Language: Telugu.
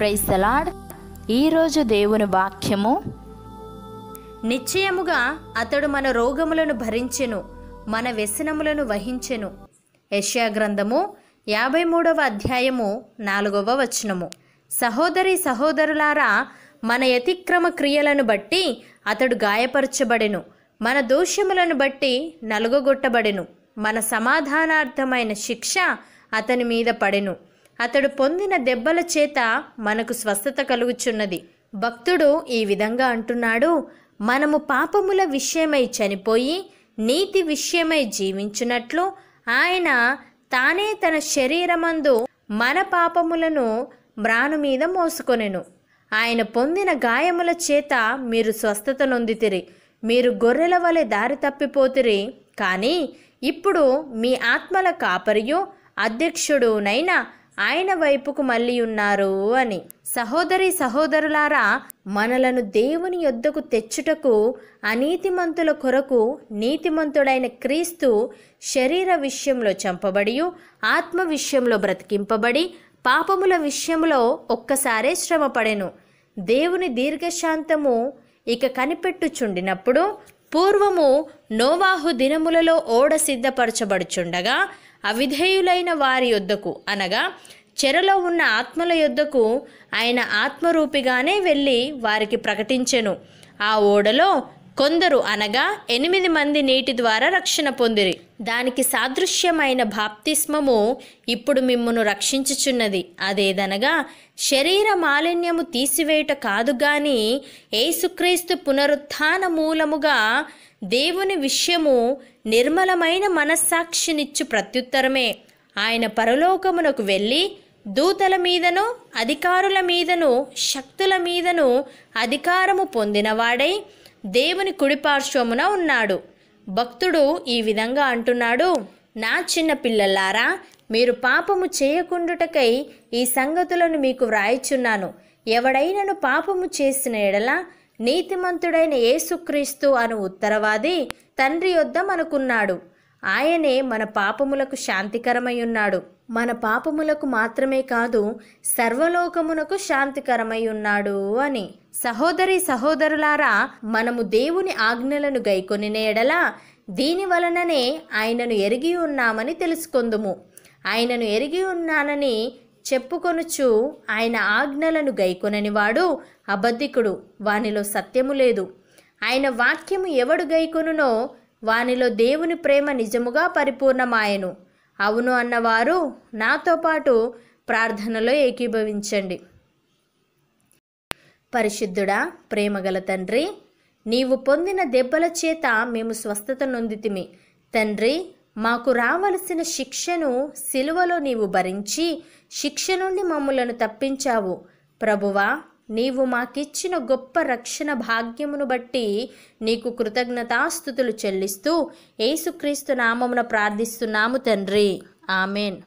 ప్రైజ్ సలాడ్ ఈరోజు దేవుని వాక్యము నిశ్చయముగా అతడు మన రోగములను భరించెను మన వ్యసనములను వహించెను యష్యా గ్రంథము యాభై మూడవ అధ్యాయము నాలుగవ వచనము సహోదరి సహోదరులారా మన యతిక్రమ క్రియలను బట్టి అతడు గాయపరచబడెను మన దోషములను బట్టి నలుగొట్టబడెను మన సమాధానార్థమైన శిక్ష అతని మీద పడెను అతడు పొందిన దెబ్బల చేత మనకు స్వస్థత కలుగుచున్నది భక్తుడు ఈ విధంగా అంటున్నాడు మనము పాపముల విషయమై చనిపోయి నీతి విషయమై జీవించినట్లు ఆయన తానే తన శరీరమందు మన పాపములను మ్రాను మీద మోసుకొనెను ఆయన పొందిన గాయముల చేత మీరు స్వస్థత నొందితిరి మీరు గొర్రెల వలె దారి తప్పిపోతిరి కానీ ఇప్పుడు మీ ఆత్మల కాపరియు అధ్యక్షుడునైనా ఆయన వైపుకు మళ్ళీ ఉన్నారు అని సహోదరి సహోదరులారా మనలను దేవుని యొద్దకు తెచ్చుటకు అనీతిమంతుల కొరకు నీతిమంతుడైన క్రీస్తు శరీర విషయంలో చంపబడి ఆత్మ విషయంలో బ్రతికింపబడి పాపముల విషయంలో ఒక్కసారే శ్రమపడెను దేవుని దీర్ఘశాంతము ఇక కనిపెట్టుచుండినప్పుడు పూర్వము నోవాహు దినములలో ఓడ సిద్ధపరచబడుచుండగా అవిధేయులైన వారి యొద్దకు అనగా చెరలో ఉన్న ఆత్మల యొద్దకు ఆయన ఆత్మరూపిగానే వెళ్ళి వారికి ప్రకటించెను ఆ ఓడలో కొందరు అనగా ఎనిమిది మంది నీటి ద్వారా రక్షణ పొందిరి దానికి సాదృశ్యమైన భాప్తిస్మము ఇప్పుడు మిమ్మును రక్షించుచున్నది అదేదనగా శరీర మాలిన్యము తీసివేయుట కాదు గాని ఏసుక్రీస్తు పునరుత్థాన మూలముగా దేవుని విషయము నిర్మలమైన మనస్సాక్షినిచ్చు ప్రత్యుత్తరమే ఆయన పరలోకమునకు వెళ్ళి దూతల మీదను అధికారుల మీదను శక్తుల మీదను అధికారము పొందినవాడై దేవుని కుడిపార్శ్వమున ఉన్నాడు భక్తుడు ఈ విధంగా అంటున్నాడు నా చిన్న పిల్లలారా మీరు పాపము చేయకుండుటకై ఈ సంగతులను మీకు వ్రాయిచున్నాను ఎవడైనను పాపము చేసిన ఎడలా నీతిమంతుడైన యేసుక్రీస్తు అను ఉత్తరవాది తండ్రి యొద్ద మనకున్నాడు ఆయనే మన పాపములకు శాంతికరమై ఉన్నాడు మన పాపములకు మాత్రమే కాదు సర్వలోకమునకు శాంతికరమై ఉన్నాడు అని సహోదరి సహోదరులారా మనము దేవుని ఆజ్ఞలను గైకొని నేడలా దీని వలననే ఆయనను ఎరిగి ఉన్నామని తెలుసుకుందుము ఆయనను ఎరిగి ఉన్నానని చెప్పుకొనుచు ఆయన ఆజ్ఞలను గైకొనని వాడు అబద్ధికుడు వానిలో సత్యము లేదు ఆయన వాక్యము ఎవడు గైకొనునో వానిలో దేవుని ప్రేమ నిజముగా పరిపూర్ణమాయను అవును అన్నవారు నాతో పాటు ప్రార్థనలో ఏకీభవించండి పరిశుద్ధుడా ప్రేమగల తండ్రి నీవు పొందిన దెబ్బల చేత మేము స్వస్థత నొందితిమి తండ్రి మాకు రావలసిన శిక్షను సిలువలో నీవు భరించి శిక్ష నుండి మమ్మలను తప్పించావు ప్రభువా నీవు మాకిచ్చిన గొప్ప రక్షణ భాగ్యమును బట్టి నీకు కృతజ్ఞతాస్థుతులు చెల్లిస్తూ ఏసుక్రీస్తు నామమున ప్రార్థిస్తున్నాము తండ్రి ఆమెన్